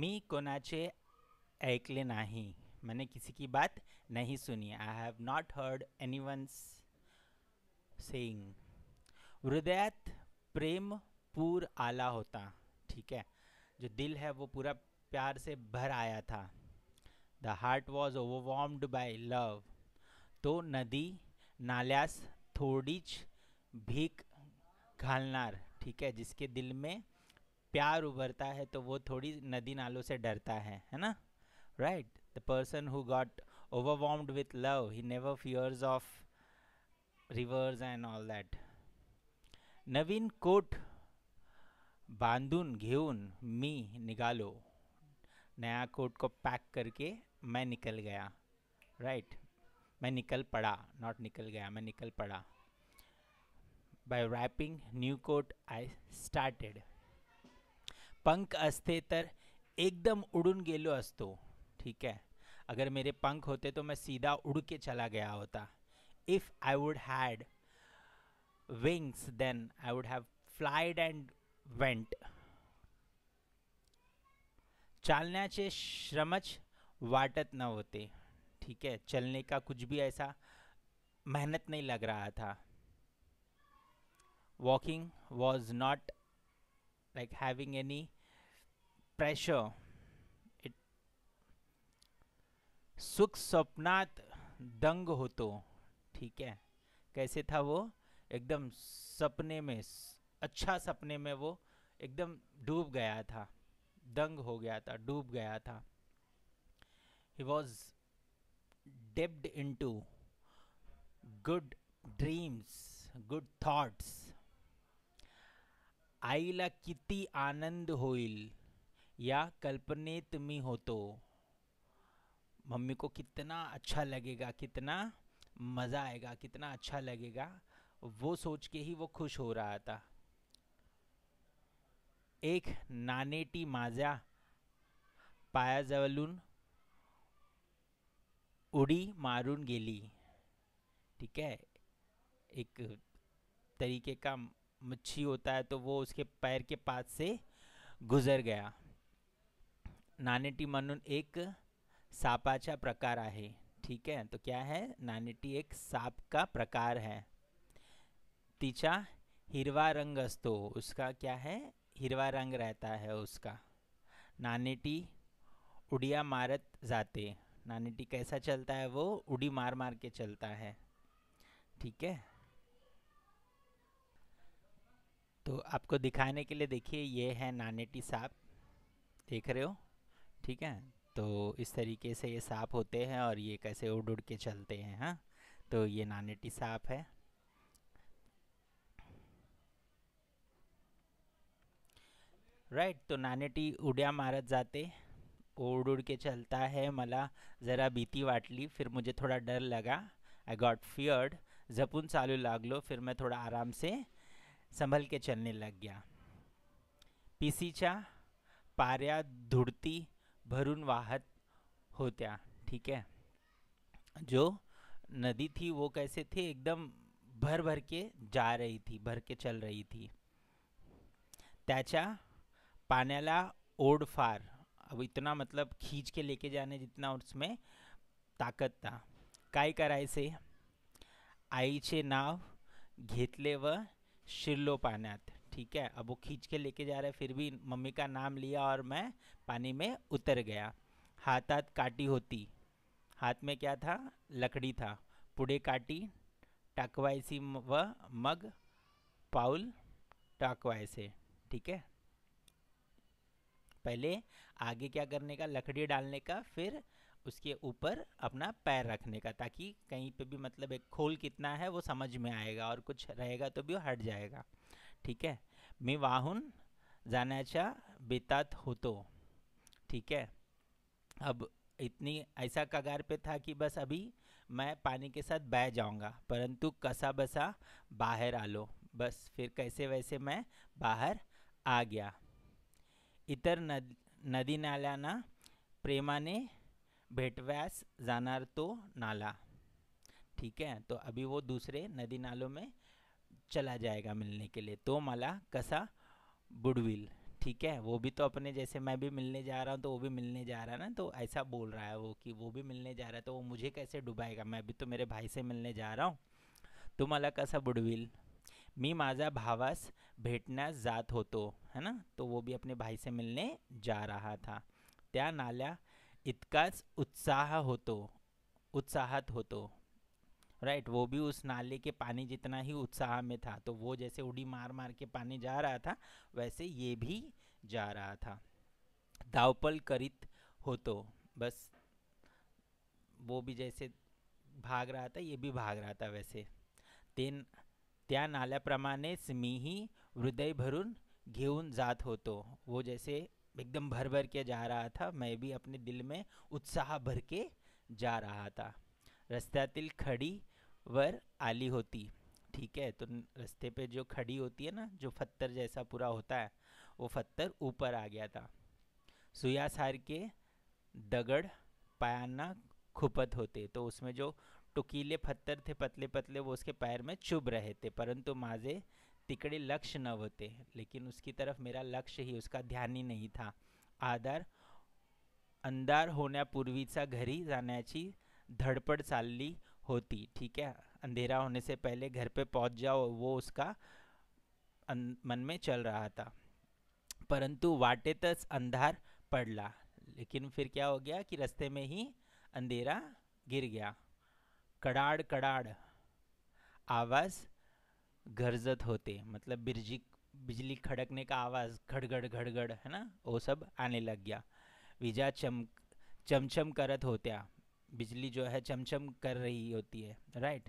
मी कोनाचे ऐकले नहीं मैंने किसी की बात नहीं सुनी I have not heard anyone saying हृदयात प्रेम पूर आला होता ठीक है जो दिल है वो पूरा प्यार से भर आया था the heart was overwhelmed by love तो नदी नाल्यास थोड़ीच भीख घालनार ठीक है जिसके दिल में प्यार उभरता है तो वो थोड़ी नदी नालों से डरता है है ना right the person who got overwhelmed with love he never fears of rivers and all that नवीन कोट बांधून घेऊन मी निकालो नया कोट को पैक करके मैं निकल गया राइट right? मैं निकल पड़ा नॉट निकल गया मैं निकल पड़ा by wrapping new coat I started पंख असते तर एकदम उड़न गेलो असतो ठीक है अगर मेरे पंख होते तो मैं सीधा उड़ के चला गया होता if I would had wings then I would have flied and went चालण्याचे श्रमच वाटत न होते ठीक है चलने का कुछ भी ऐसा मेहनत नहीं लग रहा था walking was not like having any pressure it सुख स्वप्नात दंग हो तो ठीक है कैसे था वो एकदम सपने में अच्छा सपने में वो एकदम डूब गया था दंग हो गया था डूब गया था he was dipped into good dreams good thoughts आईला किती आनंद होईल या कल्पनेत मी होतो मम्मी को कितना अच्छा लगेगा कितना मज़ा आएगा कितना अच्छा लगेगा वो सोच के ही वो खुश हो रहा था एक नानेटी पाया जवलून उडी मारून गेली ठीक है एक तरीके का मच्छी होता है तो वो उसके पैर के पास से गुजर गया नानेटी मनुन एक सापाचा प्रकार है ठीक है तो क्या है नानेटी एक साप का प्रकार है तीचा हिरवा रंग अस्तो उसका क्या है हिरवा रंग रहता है उसका नानेटी उड़िया मारत जाते नानेटी कैसा चलता है वो उड़ी मार मार के चलता है ठीक है तो आपको दिखाने के लिए देखिए ये है नानेटी सांप देख रहे हो ठीक है तो इस तरीके से ये सांप होते हैं और ये कैसे उड़ उड़ के चलते हैं हाँ तो ये नानेटी सांप है राइट तो नानेटी उड़िया मारत जाते उड़ उड़ के चलता है मला जरा भीती वाटली फिर मुझे थोड़ा डर लगा आई गॉट फियर्ड जपून चालू लागलो फिर मैं थोड़ा आराम से संभल के चलने लग गया पिसीचा पाऱ्या धुड़ती भरून वाहत होत्या ठीक है जो नदी थी वो कैसे थे एकदम भर भर के जा रही थी भर के चल रही थी त्याचा त्याच्या पाण्याला फार अब इतना मतलब खींच के लेके जाने जितना उसमें ताकत था काय कराए करायचे आईचे नाव घेतले व शिरलो शिरलोपानाथ ठीक है अब वो खींच के लेके जा रहे हैं फिर भी मम्मी का नाम लिया और मैं पानी में उतर गया हाथ हाथ काटी होती हाथ में क्या था लकड़ी था पुड़े काटी टकवाए सी व मग पाउल टकवाए से ठीक है पहले आगे क्या करने का लकड़ी डालने का फिर उसके ऊपर अपना पैर रखने का ताकि कहीं पे भी मतलब एक खोल कितना है वो समझ में आएगा और कुछ रहेगा तो भी वो हट जाएगा ठीक है मी वाहून जाण्याच्या बेतात तो ठीक है अब इतनी ऐसा कगार पे था कि बस अभी मैं पानी के साथ बह जाऊंगा परंतु कसा बसा बाहर आ लो बस फिर कैसे वैसे मैं बाहर आ गया इतर नद नदी प्रेमा ने भेटव्यास जानार तो नाला ठीक है तो अभी वो दूसरे नदी नालों में चला जाएगा मिलने के लिए तो माला कसा बुडविल ठीक है वो भी तो अपने जैसे मैं भी मिलने जा रहा हूँ तो वो भी मिलने जा रहा है ना तो ऐसा बोल रहा है वो कि वो भी मिलने जा रहा है तो वो मुझे कैसे डुबाएगा मैं भी तो मेरे भाई से मिलने जा रहा हूँ तो माला कसा बुडविल मी माजा भावस भेटना जात हो तो है ना तो वो भी अपने भाई से मिलने जा रहा था त्या नाल्या इतकाच उत्साह होतो उत्साहत होतो राइट वो भी उस नाले के पानी जितना ही उत्साह में था तो वो जैसे उड़ी मार मार के पानी जा रहा था वैसे ये भी जा रहा था दावपल करित हो तो बस वो भी जैसे भाग रहा था ये भी भाग रहा था वैसे तेन त्या स्मी ही हृदय भरून घेऊन जात होतो वो जैसे एकदम भर भर के जा रहा था मैं भी अपने दिल में उत्साह भर के जा रहा था रस्त्यातील खडी वर आली होती ठीक है तो रस्ते पे जो खड़ी होती है ना जो फत्तर जैसा पूरा होता है वो फत्तर ऊपर आ गया था सुयासार के दगड़ पायाना खुपत होते तो उसमें जो टुकीले पत्थर थे पतले पतले वो उसके पैर में चुभ रहे थे परंतु माजे तिकड़े लक्ष्य न होते लेकिन उसकी तरफ मेरा लक्ष्य ही उसका ध्यान ही नहीं था आदर अंधार होण्यापूर्वीचा घरी जाण्याची धडपड चालली होती ठीक है अंधेरा होने से पहले घर पे पहुंच जाओ वो उसका अं, मन में चल रहा था परंतु वाटेतच अंधार पड़ला लेकिन फिर क्या हो गया कि रास्ते में ही अंधेरा गिर गया कड़ाड़ कड़ाड़ आवाज़ गरजत होते मतलब बिरजी बिजली खड़कने का आवाज़ घड़गड़ घड़गड़ है ना वो सब आने लग गया विजा चम चमचम करत होत्या बिजली जो है चमचम कर रही होती है राइट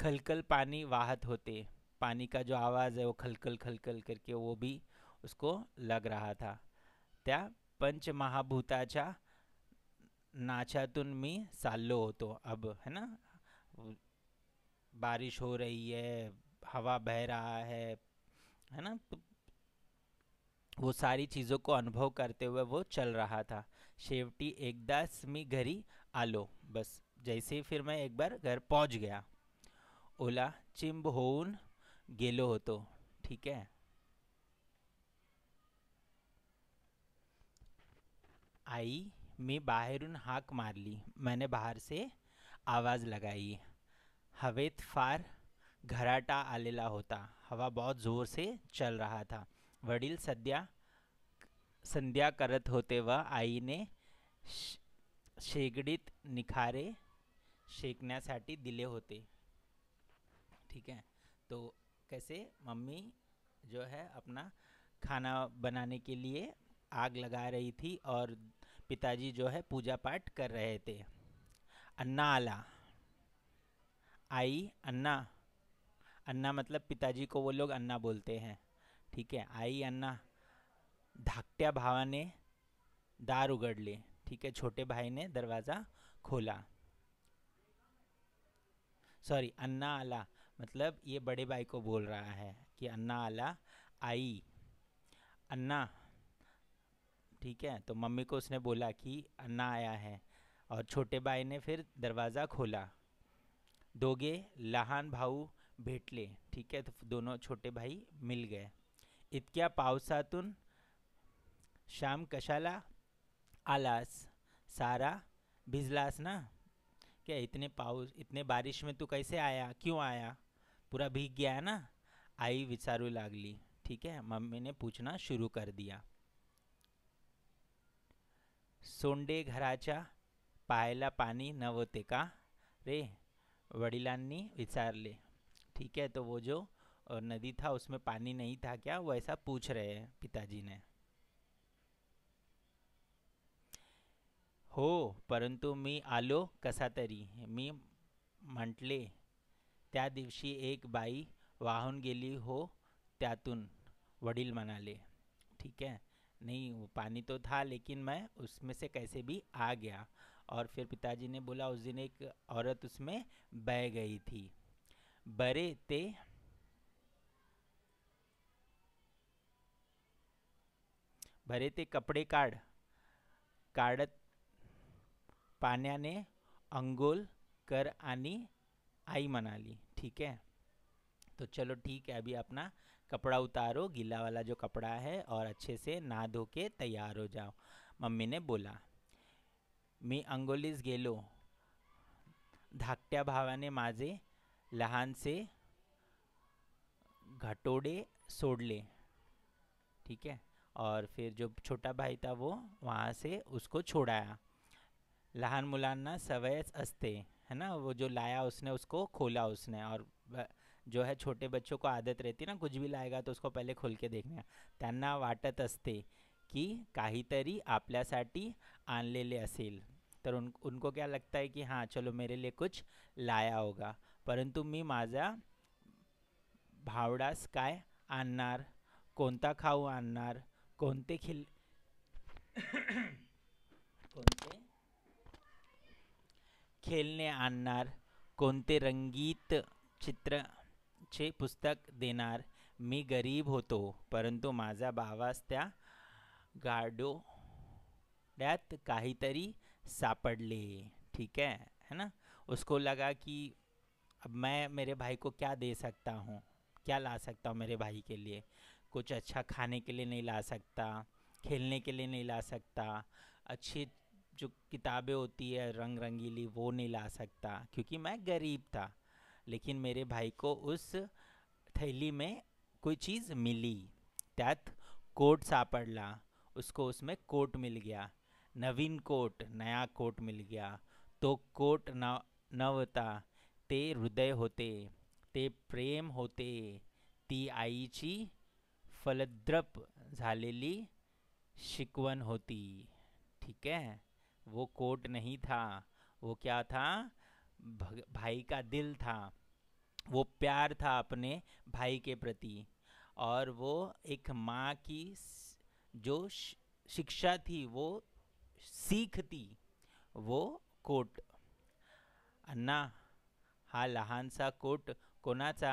खलखल पानी वाहत होते पानी का जो आवाज़ है वो खलखल खलखल करके वो भी उसको लग रहा था त्या पंच पंचमहाभूताच्या नाचातून मी चाललो होतो अब है ना बारिश हो रही है हवा बह रहा है है ना तो वो सारी चीज़ों को अनुभव करते हुए वो चल रहा था शेवटी एकदा मी घरी आलो बस जैसे ही फिर मैं एक बार घर पहुंच गया ओला चिंब होन गेलो हो तो ठीक है आई मी उन हाक मार ली मैंने बाहर से आवाज़ लगाई हवेत फार घराटा आलेला होता हवा बहुत जोर से चल रहा था वडील सद्या संध्या करत होते व ने शेगडीत निखारे शेकण्यासाठी दिले होते ठीक है तो कैसे मम्मी जो है अपना खाना बनाने के लिए आग लगा रही थी और पिताजी जो है पूजा पाठ कर रहे थे अन्ना आला आई अन्ना अन्ना मतलब पिताजी को वो लोग अन्ना बोलते हैं ठीक है आई अन्ना धाकट्या ने दार उगड़ ली ठीक है छोटे भाई ने दरवाज़ा खोला सॉरी अन्ना आला मतलब ये बड़े भाई को बोल रहा है कि अन्ना आला आई अन्ना ठीक है तो मम्मी को उसने बोला कि अन्ना आया है और छोटे भाई ने फिर दरवाज़ा खोला दोगे लहान भाऊ भेटले ठीक है तो दोनों छोटे भाई मिल गए इतक्या पावसातून शाम कशाला आलास सारा भिजलास ना क्या इतने पाउस इतने बारिश में तू कैसे आया क्यों आया पूरा भीग गया ना आई विचारू लागली ठीक है मम्मी ने पूछना शुरू कर दिया सोंडे घराच्या पानी न होते का रे वडिलानी विचार ले ठीक है तो वो जो नदी था उसमें पानी नहीं था क्या वो ऐसा पूछ रहे हैं पिताजी ने हो परंतु मी आलो कसा तरी मी मंटले त्या दिवसी एक बाई वाहन गेली हो त्यातून वडील मनाले ठीक है नहीं वो पानी तो था लेकिन मैं उसमें से कैसे भी आ गया और फिर पिताजी ने बोला उस दिन एक औरत उसमें बह गई थी बरे ते भरे ते कपडे काड काड़त पान्या ने अंगोल कर आनी आई मनाली ठीक है तो चलो ठीक है अभी अपना कपड़ा उतारो गीला वाला जो कपड़ा है और अच्छे से नहा धो के तैयार हो जाओ मम्मी ने बोला मी अंगोलीस गेलो धाकट्या भावाने माझे से घटोड़े सोडले ठीक है और फिर जो छोटा भाई था वो वहाँ से उसको छोड़ाया लहान मुलाना सवयच अस्ते है ना वो जो लाया उसने उसको खोला उसने और जो है छोटे बच्चों को आदत रहती ना कुछ भी लाएगा तो उसको पहले खोल के देखण्या त्यांना वाटत असते की काहीतरी आपल्यासाठी आणलेले असेल तर उन उनको क्या लगता है कि हाँ चलो मेरे लिए कुछ लाया होगा परंतु मी माझा भावडास काय आणणार कोणता खाऊ आणणार कोणते खिल कोणते खेळणे आणणार कोणते रंगीत चित्र चे पुस्तक देना मी गरीब होतो परंतु माझा भावास त्या गाडोड्यात काहीतरी सापडले ठीक है है ना उसको लगा कि अब मैं मेरे भाई को क्या दे सकता हूँ क्या ला सकता हूँ मेरे भाई के लिए कुछ अच्छा खाने के लिए नहीं ला सकता खेलने के लिए नहीं ला सकता अच्छी जो किताबें होती है रंग रंगीली वो नहीं ला सकता क्योंकि मैं गरीब था लेकिन मेरे भाई को उस थैली में कोई चीज़ मिली त्यात कोट सापडला उसको उसमें कोट मिल गया नवीन कोट नया कोट मिल गया तो कोट न नवता ते हृदय होते ते प्रेम होते ती आईची फलद्रप झालेली शिकवन होती ठीक है वो कोट नहीं था वो क्या था भाई का दिल था वो प्यार था अपने भाई के प्रति और वो एक माँ की जो शिक्षा थी वो सीख थी वो कोट अन्ना हा सा कोट कोनाचा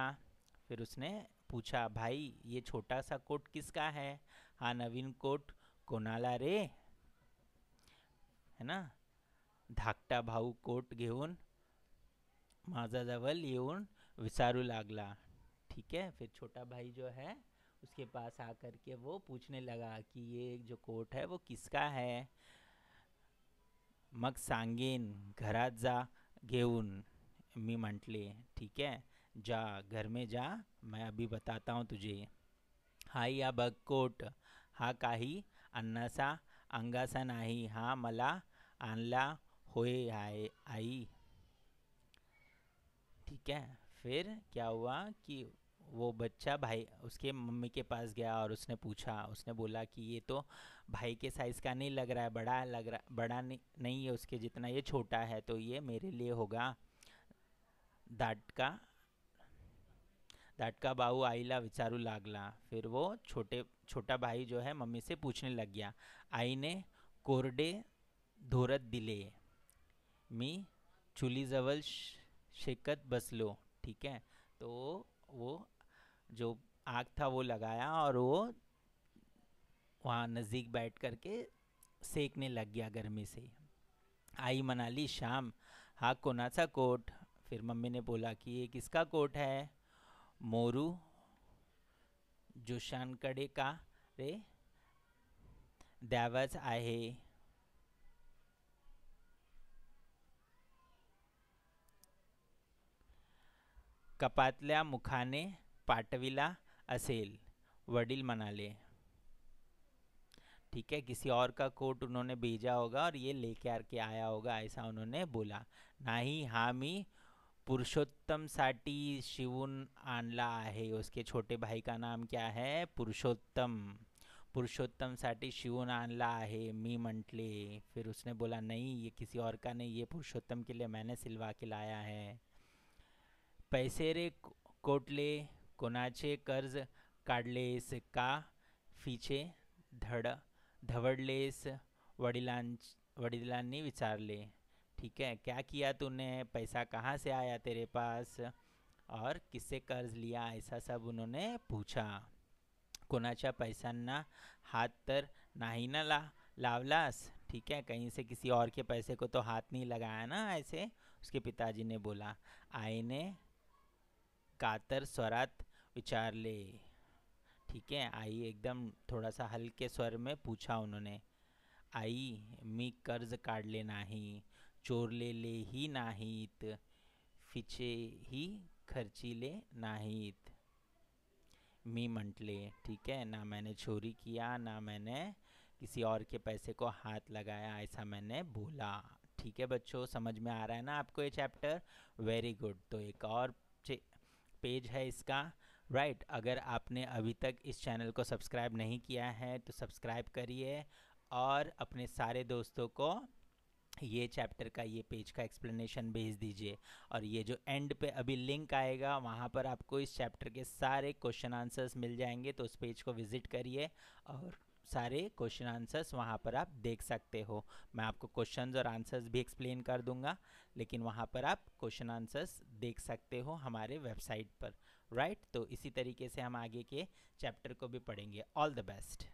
फिर उसने पूछा भाई ये छोटा सा कोट किसका है हा नवीन कोट कोनाला रे है ना धाकटा भाऊ कोट घेऊन माजा जवल येऊन विचारू लागला ठीक है फिर छोटा भाई जो है उसके पास आकर के वो पूछने लगा कि ये जो कोट है वो किसका है मग सांगेन घरात जा घेऊन मी म्हटले ठीक है जा घर में जा मैं अभी बताता हूँ तुझे हा या बग कोट हा काही अन्नासा अंगासा नाही हा मला आणला होय आय आई ठीक है फिर क्या हुआ कि वो बच्चा भाई उसके मम्मी के पास गया और उसने पूछा उसने बोला कि ये तो भाई के साइज़ का नहीं लग रहा है बड़ा लग रहा बड़ा नहीं, नहीं है उसके जितना ये छोटा है तो ये मेरे लिए होगा का दाटका बाऊ आईला विचारू लागला फिर वो छोटे छोटा भाई जो है मम्मी से पूछने लग गया आई ने कोरडे धोरत दिले मी जवल शिकत बसलो ठीक है तो वो जो आग था वो लगाया और वो वहाँ नज़दीक बैठ करके सेकने लग गया गर्मी से आई मनाली शाम हाँ सा कोट फिर मम्मी ने बोला कि ये किसका कोट है मोरू जोशानकडे का रे दैवस आहे कपातल्या मुखाने पाटविला असेल वडिल मनाले ठीक है किसी और का कोट उन्होंने भेजा होगा और ये लेके आर के आया होगा ऐसा उन्होंने बोला नहीं हामी पुरुषोत्तम साटी शिवन आनला है उसके छोटे भाई का नाम क्या है पुरुषोत्तम पुरुषोत्तम साटी शिवन आनला आहे मी मंटले फिर उसने बोला नहीं ये किसी और का नहीं ये पुरुषोत्तम के लिए मैंने सिलवा के लाया है पैसे रे कोटले कोणाचे कर्ज काढलेस का फीचे धड धवडलेस वडिलां वडिलांनी विचारले ठीक है क्या किया तूने पैसा कहाँ से आया तेरे पास और किससे कर्ज लिया ऐसा सब उन्होंने पूछा कोणाच्या पैशांना हात तर नाही ना ला लावलास ठीक है कहीं से किसी और के पैसे को तो हाथ नहीं लगाया ना ऐसे उसके पिताजी ने बोला आईने कातर स्वरात ले ठीक है आई एकदम थोड़ा सा हल्के स्वर में पूछा उन्होंने आई मी कर्ज काढले नाही ले ही नाहीत फिचे ही खर्ची ले नाहीत मी मंटले ठीक है ना मैंने चोरी किया ना मैंने किसी और के पैसे को हाथ लगाया ऐसा मैंने बोला ठीक है बच्चों समझ में आ रहा है ना आपको ये चैप्टर वेरी गुड तो एक और पेज है इसका राइट right, अगर आपने अभी तक इस चैनल को सब्सक्राइब नहीं किया है तो सब्सक्राइब करिए और अपने सारे दोस्तों को ये चैप्टर का ये पेज का एक्सप्लेनेशन भेज दीजिए और ये जो एंड पे अभी लिंक आएगा वहाँ पर आपको इस चैप्टर के सारे क्वेश्चन आंसर्स मिल जाएंगे तो उस पेज को विज़िट करिए और सारे क्वेश्चन आंसर्स वहाँ पर आप देख सकते हो मैं आपको क्वेश्चन और आंसर्स भी एक्सप्लेन कर दूंगा लेकिन वहाँ पर आप क्वेश्चन आंसर्स देख सकते हो हमारे वेबसाइट पर राइट right? तो इसी तरीके से हम आगे के चैप्टर को भी पढ़ेंगे ऑल द बेस्ट